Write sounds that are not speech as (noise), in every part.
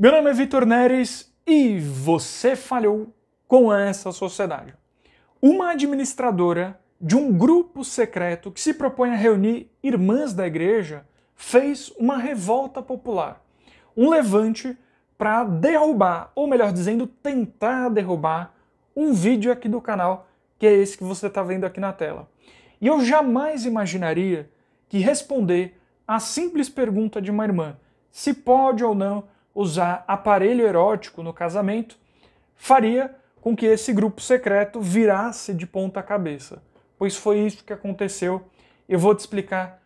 Meu nome é Vitor Neres e você falhou com essa sociedade. Uma administradora de um grupo secreto que se propõe a reunir irmãs da igreja fez uma revolta popular, um levante para derrubar, ou melhor dizendo, tentar derrubar um vídeo aqui do canal, que é esse que você está vendo aqui na tela. E eu jamais imaginaria que responder à simples pergunta de uma irmã se pode ou não usar aparelho erótico no casamento faria com que esse grupo secreto virasse de ponta cabeça. Pois foi isso que aconteceu. Eu vou te explicar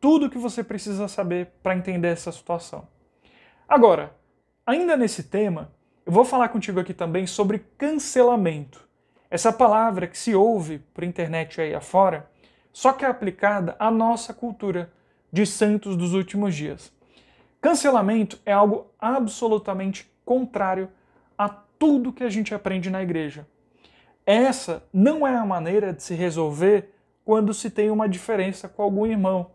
tudo o que você precisa saber para entender essa situação. Agora, ainda nesse tema, eu vou falar contigo aqui também sobre cancelamento. Essa palavra que se ouve por internet aí afora, só que é aplicada à nossa cultura de santos dos últimos dias. Cancelamento é algo absolutamente contrário a tudo que a gente aprende na igreja. Essa não é a maneira de se resolver quando se tem uma diferença com algum irmão.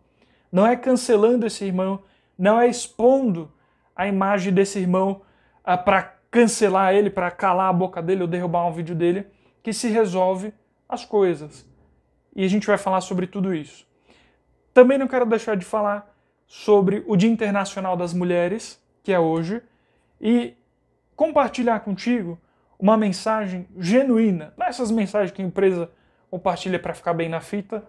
Não é cancelando esse irmão, não é expondo a imagem desse irmão ah, para cancelar ele, para calar a boca dele ou derrubar um vídeo dele, que se resolve as coisas. E a gente vai falar sobre tudo isso. Também não quero deixar de falar sobre o Dia Internacional das Mulheres, que é hoje, e compartilhar contigo uma mensagem genuína. Não essas mensagens que a empresa compartilha para ficar bem na fita,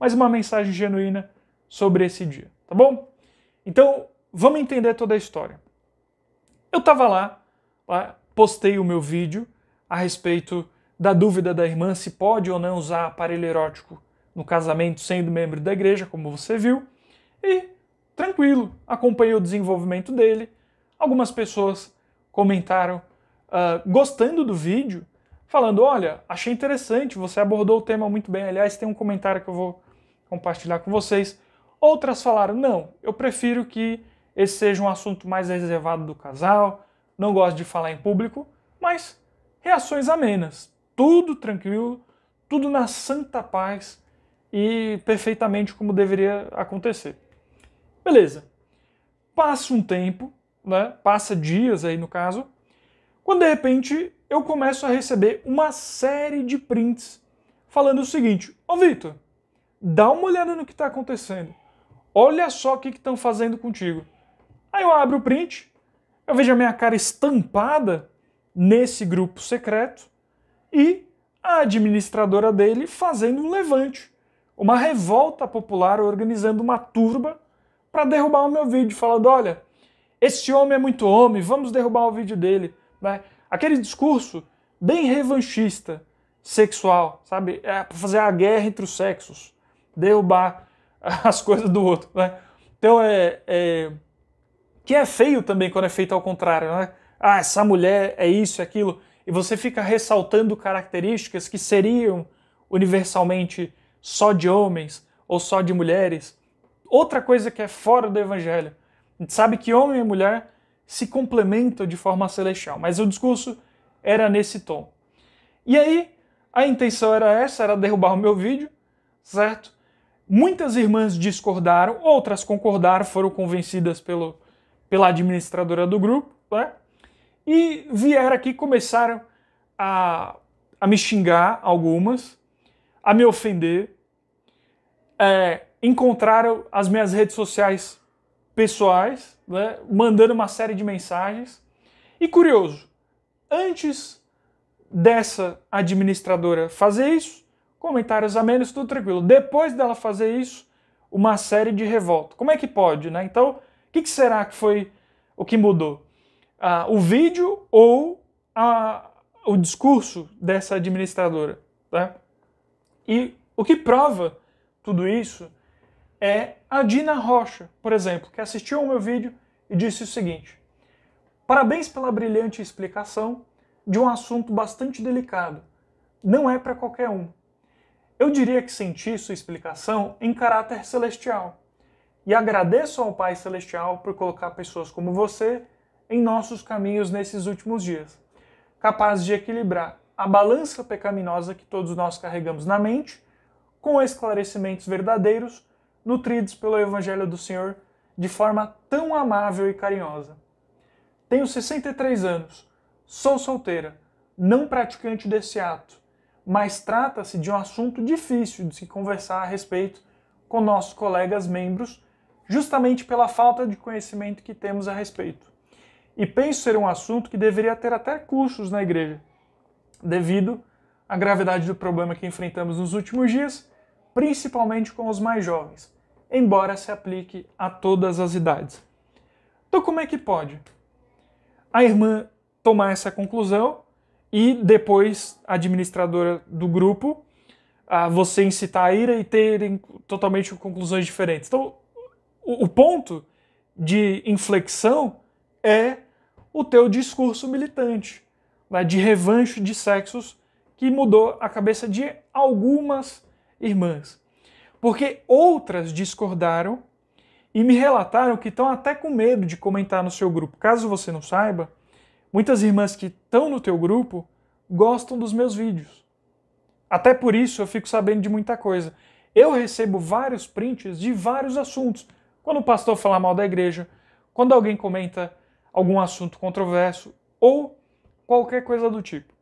mas uma mensagem genuína sobre esse dia, tá bom? Então, vamos entender toda a história. Eu estava lá, lá, postei o meu vídeo a respeito da dúvida da irmã se pode ou não usar aparelho erótico no casamento sendo membro da igreja, como você viu, e tranquilo, acompanhei o desenvolvimento dele. Algumas pessoas comentaram uh, gostando do vídeo, falando: Olha, achei interessante, você abordou o tema muito bem. Aliás, tem um comentário que eu vou compartilhar com vocês. Outras falaram: Não, eu prefiro que esse seja um assunto mais reservado do casal, não gosto de falar em público, mas reações amenas, tudo tranquilo, tudo na santa paz e perfeitamente como deveria acontecer. Beleza. Passa um tempo, né? Passa dias aí no caso, quando de repente eu começo a receber uma série de prints falando o seguinte: Ô Vitor, dá uma olhada no que está acontecendo. Olha só o que estão fazendo contigo. Aí eu abro o print, eu vejo a minha cara estampada nesse grupo secreto e a administradora dele fazendo um levante, uma revolta popular organizando uma turba para derrubar o meu vídeo, falando: olha, esse homem é muito homem, vamos derrubar o vídeo dele. Né? Aquele discurso bem revanchista, sexual, sabe? É para fazer a guerra entre os sexos, derrubar (laughs) as coisas do outro. Né? Então é, é. Que é feio também quando é feito ao contrário, né? Ah, essa mulher é isso, é aquilo. E você fica ressaltando características que seriam universalmente só de homens ou só de mulheres outra coisa que é fora do evangelho. A gente sabe que homem e mulher se complementam de forma celestial, mas o discurso era nesse tom. E aí, a intenção era essa, era derrubar o meu vídeo, certo? Muitas irmãs discordaram, outras concordaram, foram convencidas pelo, pela administradora do grupo, né? E vieram aqui, começaram a, a me xingar algumas, a me ofender, é, encontraram as minhas redes sociais pessoais, né, mandando uma série de mensagens. E curioso, antes dessa administradora fazer isso, comentários a menos, tudo tranquilo. Depois dela fazer isso, uma série de revolta. Como é que pode, né? Então, o que, que, será que foi o que mudou? Ah, o vídeo ou a, o discurso dessa administradora, né? E o que prova tudo isso é a Dina Rocha, por exemplo, que assistiu ao meu vídeo e disse o seguinte: Parabéns pela brilhante explicação de um assunto bastante delicado. Não é para qualquer um. Eu diria que senti sua explicação em caráter celestial. E agradeço ao Pai Celestial por colocar pessoas como você em nossos caminhos nesses últimos dias, capazes de equilibrar a balança pecaminosa que todos nós carregamos na mente com esclarecimentos verdadeiros nutridos pelo Evangelho do Senhor de forma tão amável e carinhosa. Tenho 63 anos, sou solteira, não praticante desse ato, mas trata-se de um assunto difícil de se conversar a respeito com nossos colegas membros, justamente pela falta de conhecimento que temos a respeito. E penso ser um assunto que deveria ter até cursos na igreja, devido à gravidade do problema que enfrentamos nos últimos dias, principalmente com os mais jovens embora se aplique a todas as idades. Então, como é que pode? A irmã tomar essa conclusão e depois a administradora do grupo a você incitar a ira e terem totalmente conclusões diferentes. Então, o, ponto de inflexão é o teu discurso militante, né, de revanche de sexos que mudou a cabeça de algumas irmãs porque outras discordaram e me relataram que estão até com medo de comentar no seu grupo. Caso você não saiba, muitas irmãs que estão no teu grupo gostam dos meus vídeos. Até por isso eu fico sabendo de muita coisa. Eu recebo vários prints de vários assuntos. Quando o pastor fala mal da igreja, quando alguém comenta algum assunto controverso ou qualquer coisa do tipo.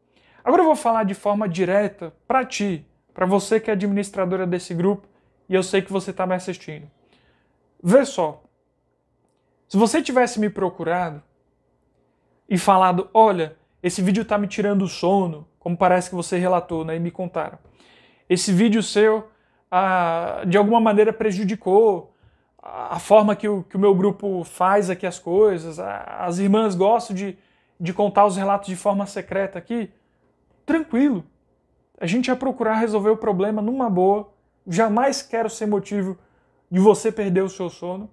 Agora eu vou falar de forma direta para ti, para você que é administradora desse grupo, e eu sei que você está me assistindo. Vê só. Se você tivesse me procurado e falado, olha, esse vídeo está me tirando o sono, como parece que você relatou, né? E me contaram. Esse vídeo seu, ah, de alguma maneira, prejudicou a forma que o, que o meu grupo faz aqui as coisas. As irmãs gostam de, de contar os relatos de forma secreta aqui. Tranquilo. A gente ia procurar resolver o problema numa boa Jamais quero ser motivo de você perder o seu sono,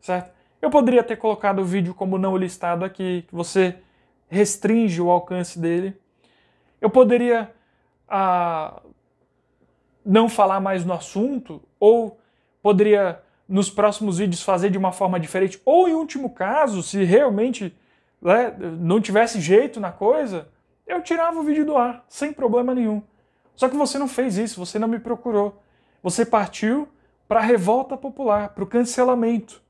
certo? Eu poderia ter colocado o vídeo como não listado aqui, que você restringe o alcance dele. Eu poderia ah, não falar mais no assunto, ou poderia nos próximos vídeos fazer de uma forma diferente, ou em último caso, se realmente né, não tivesse jeito na coisa, eu tirava o vídeo do ar, sem problema nenhum. Só que você não fez isso, você não me procurou. Você partiu para a revolta popular, para o cancelamento,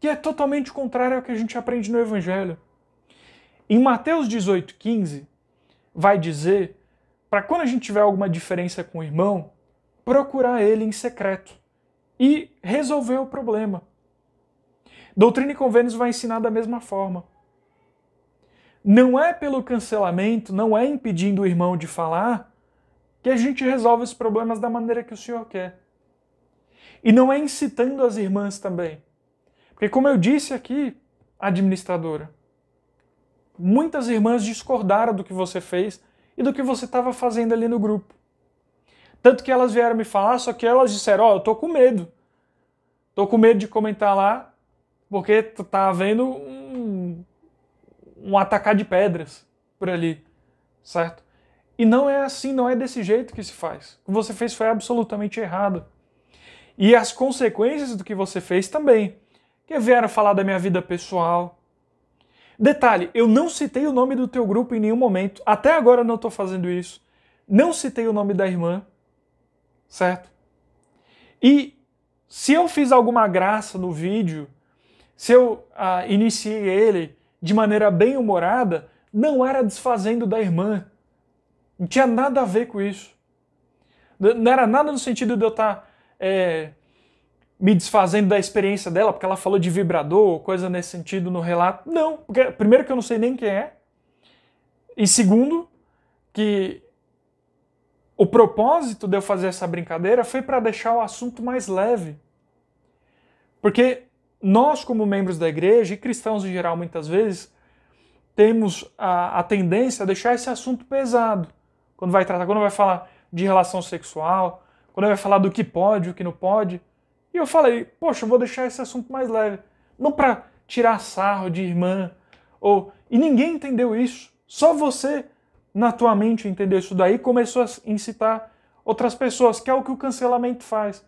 que é totalmente contrário ao que a gente aprende no Evangelho. Em Mateus 18,15, vai dizer para quando a gente tiver alguma diferença com o irmão, procurar ele em secreto e resolver o problema. Doutrina e Convênios vai ensinar da mesma forma. Não é pelo cancelamento, não é impedindo o irmão de falar que a gente resolve os problemas da maneira que o Senhor quer. E não é incitando as irmãs também. Porque, como eu disse aqui, administradora, muitas irmãs discordaram do que você fez e do que você estava fazendo ali no grupo. Tanto que elas vieram me falar, só que elas disseram: Ó, oh, eu tô com medo. Tô com medo de comentar lá, porque tá havendo um, um atacar de pedras por ali, certo? E não é assim, não é desse jeito que se faz. O que você fez foi absolutamente errado. E as consequências do que você fez também. Que vieram falar da minha vida pessoal. Detalhe, eu não citei o nome do teu grupo em nenhum momento. Até agora eu não estou fazendo isso. Não citei o nome da irmã. Certo? E se eu fiz alguma graça no vídeo, se eu ah, iniciei ele de maneira bem humorada, não era desfazendo da irmã, não tinha nada a ver com isso. Não era nada no sentido de eu estar tá, é, me desfazendo da experiência dela, porque ela falou de vibrador ou coisa nesse sentido no relato. Não, porque primeiro que eu não sei nem quem é. E segundo, que o propósito de eu fazer essa brincadeira foi para deixar o assunto mais leve. Porque nós, como membros da igreja e cristãos em geral, muitas vezes, temos a, a tendência a deixar esse assunto pesado quando vai tratar, quando vai falar de relação sexual, quando vai falar do que pode, o que não pode. E eu falei, poxa, eu vou deixar esse assunto mais leve, não para tirar sarro de irmã, ou e ninguém entendeu isso. Só você na tua mente entendeu isso daí, começou a incitar outras pessoas, que é o que o cancelamento faz.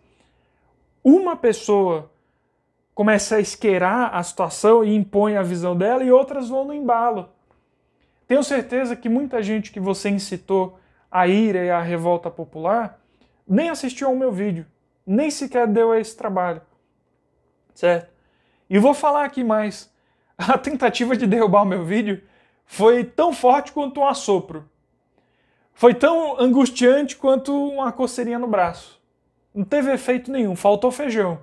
Uma pessoa começa a esquerar a situação e impõe a visão dela e outras vão no embalo. Tenho certeza que muita gente que você incitou a ira e a revolta popular, nem assistiu ao meu vídeo, nem sequer deu a esse trabalho. Certo? E vou falar aqui mais. (laughs) A tentativa de derrubar o meu vídeo foi tão forte quanto um assopro. Foi tão angustiante quanto uma coceirinha no braço. Não teve efeito nenhum, faltou feijão.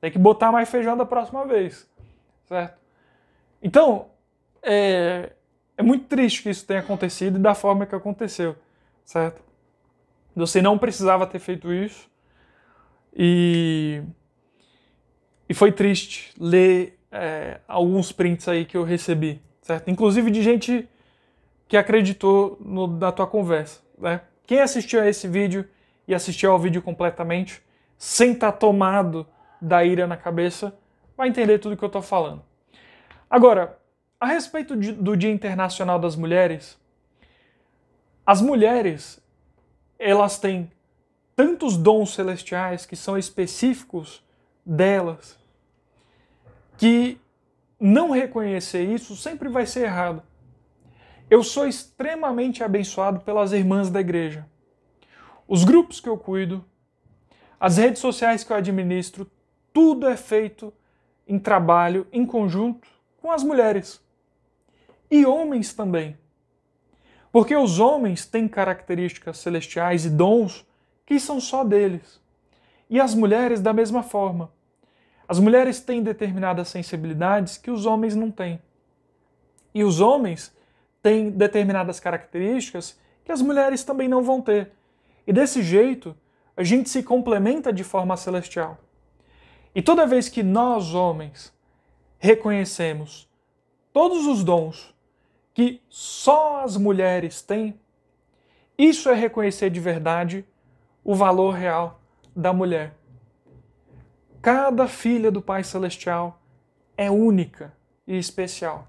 Tem que botar mais feijão da próxima vez. Certo? Então, é, é muito triste que isso tenha acontecido e da forma que aconteceu certo? Você não precisava ter feito isso. E, e foi triste ler é, alguns prints aí que eu recebi, certo? Inclusive de gente que acreditou no, na tua conversa, né? Quem assistiu a esse vídeo e assistiu ao vídeo completamente, sem estar tá tomado da ira na cabeça, vai entender tudo que eu estou falando. Agora, a respeito de, do Dia Internacional das Mulheres, as mulheres, elas têm tantos dons celestiais que são específicos delas, que não reconhecer isso sempre vai ser errado. Eu sou extremamente abençoado pelas irmãs da igreja. Os grupos que eu cuido, as redes sociais que eu administro, tudo é feito em trabalho, em conjunto, com as mulheres. E homens também. Porque os homens têm características celestiais e dons que são só deles. E as mulheres da mesma forma. As mulheres têm determinadas sensibilidades que os homens não têm. E os homens têm determinadas características que as mulheres também não vão ter. E desse jeito, a gente se complementa de forma celestial. E toda vez que nós, homens, reconhecemos todos os dons que só as mulheres têm, isso é reconhecer de verdade o valor real da mulher. Cada filha do Pai Celestial é única e especial.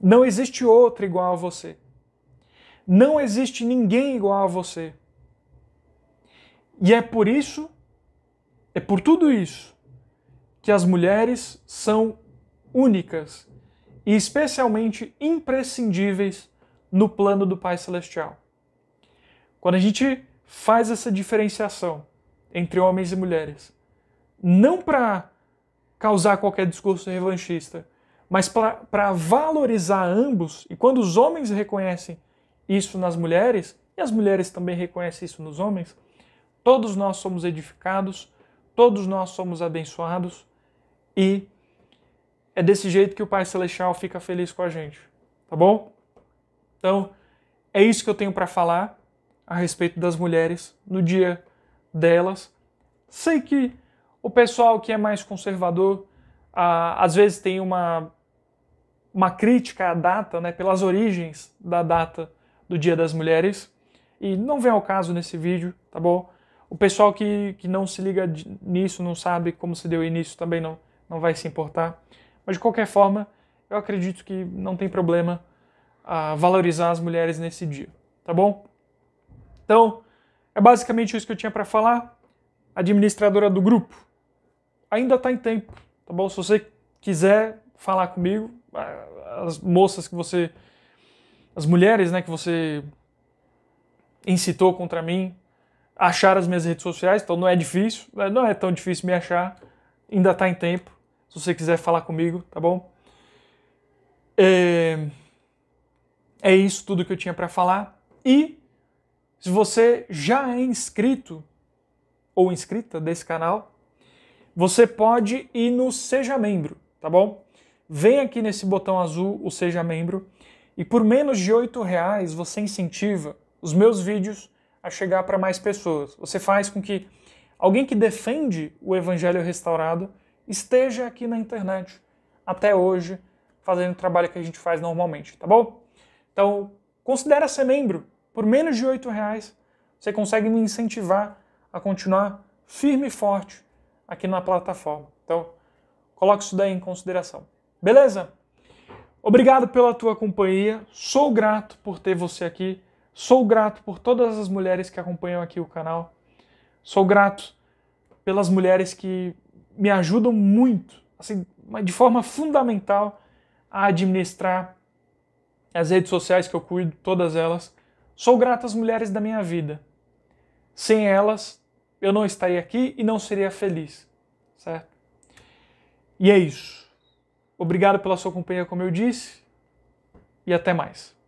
Não existe outra igual a você. Não existe ninguém igual a você. E é por isso, é por tudo isso, que as mulheres são únicas e especialmente imprescindíveis no plano do Pai Celestial. Quando a gente faz essa diferenciação entre homens e mulheres, não para causar qualquer discurso revanchista, mas para valorizar ambos, e quando os homens reconhecem isso nas mulheres, e as mulheres também reconhecem isso nos homens, todos nós somos edificados, todos nós somos abençoados e é desse jeito que o Pai Celestial fica feliz com a gente, tá bom? Então, é isso que eu tenho para falar a respeito das mulheres no dia delas. Sei que o pessoal que é mais conservador ah, às vezes tem uma, uma crítica à data, né, pelas origens da data do Dia das Mulheres. E não vem ao caso nesse vídeo, tá bom? O pessoal que, que não se liga nisso, não sabe como se deu início, também não, não vai se importar. Mas de qualquer forma, eu acredito que não tem problema a ah, valorizar as mulheres nesse dia, tá bom? Então, é basicamente isso que eu tinha para falar. Administradora do grupo, ainda está em tempo, tá bom? Se você quiser falar comigo, as moças que você as mulheres, né, que você incitou contra mim, achar as minhas redes sociais, então não é difícil, né, não é tão difícil me achar, ainda está em tempo se você quiser falar comigo, tá bom? É, é isso tudo que eu tinha para falar. E se você já é inscrito ou inscrita desse canal, você pode ir no Seja Membro, tá bom? Vem aqui nesse botão azul, o Seja Membro, e por menos de R$ reais você incentiva os meus vídeos a chegar para mais pessoas. Você faz com que alguém que defende o Evangelho restaurado esteja aqui na internet até hoje, fazendo o trabalho que a gente faz normalmente, tá bom? Então, considere ser membro. Por menos de R$ reais, você consegue me incentivar a continuar firme e forte aqui na plataforma. Então, coloque isso daí em consideração. Beleza? Obrigado pela tua companhia. Sou grato por ter você aqui. Sou grato por todas as mulheres que acompanham aqui o canal. Sou grato pelas mulheres que me ajudam muito, assim, de forma fundamental, a administrar as redes sociais que eu cuido, todas elas. Sou grato às mulheres da minha vida. Sem elas, eu não estaria aqui e não seria feliz, certo? E é isso. Obrigado pela sua companhia, como eu disse, e até mais.